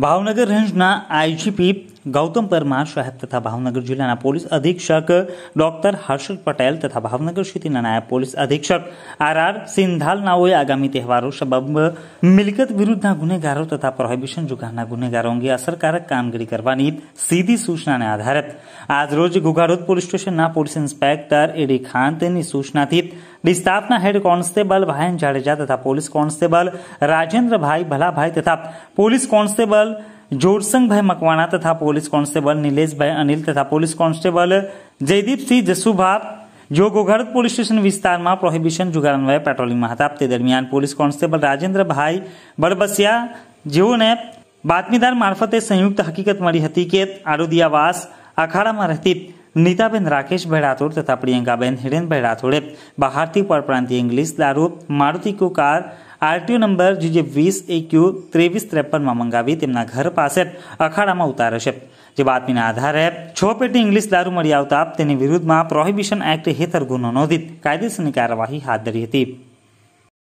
ભાવનગર રેન્જના આઈજીપી गौतम परमार शहर तथा भावनगर जिला अधीक्षक डॉक्टर हर्षल पटेल तथा भावनगर सिटी नायब पुलिस अधीक्षक आर आर सिंधाल नावे आगामी त्यौहारों सबब मिलकत विरुद्ध गुनेगारों तथा प्रोहिबिशन जुगाना गुनेगारों की असरकारक कामगिरी करने सीधी सूचना ने आधारित आज रोज घुघाड़ोद police station police inspector A खान सूचना थी डिस्ताफ न हेड कांस्टेबल भायन जाडेजा तथा पुलिस कांस्टेबल राजेंद्र भाई भला भाई तथा पुलिस कांस्टेबल जोरसंग भाई मकवाना तथा पुलिस कांस्टेबल नीलेष भाई अनिल तथा पुलिस कांस्टेबल जयदीप सिंह जसुभा जो गोघर पुलिस स्टेशन विस्तार में प्रोहिबिशन जुगारन पेट्रोलिंग हाथ दरमियान पुलिस कांस्टेबल राजेन्द्र भाई बड़बसिया जीवन बातमीदार मार्फते संयुक्त हकीकत मिली थी कि आरोदियावास अखाड़ा में रहती नीताबेन राकेश भाई राठौर तथा प्रियंकाबेन हिरेन भाई राठौड़े बहार थी परप्रांति इंग्लिश दारू मारुति को कार આરટીઓ નંબર જે વીસ એક્યુ ત્રેવીસ ત્રેપનમાં મંગાવી તેમના ઘર પાસે અખાડામાં ઉતારે છે જે બાતમીના આધારે છ પેટી ઇંગ્લિશ દારૂ મળી આવતા તેની વિરુદ્ધમાં પ્રોહિબિશન એક્ટ હેતર ગુનો નોંધિત કાયદેસરની કાર્યવાહી હાથ ધરી હતી